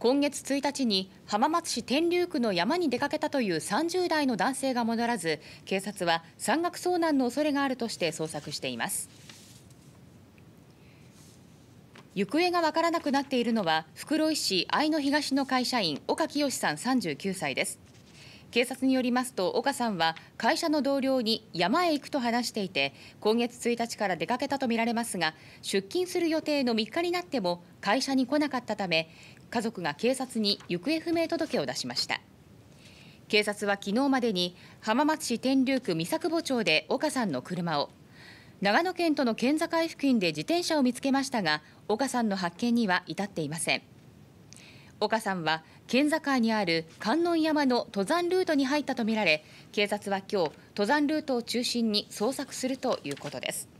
今月1日に浜松市天竜区の山に出かけたという30代の男性が戻らず警察は山岳遭難の恐れがあるとして捜索しています行方がわからなくなっているのは袋井市愛の東の会社員岡清さん39歳です警察によりますと岡さんは会社の同僚に山へ行くと話していて今月1日から出かけたとみられますが出勤する予定の3日になっても会社に来なかったため家族が警察に行方不明届を出しました警察は昨日までに浜松市天竜区三作保町で岡さんの車を長野県との県境付近で自転車を見つけましたが岡さんの発見には至っていません岡さんは県境にある観音山の登山ルートに入ったとみられ警察は今日登山ルートを中心に捜索するということです。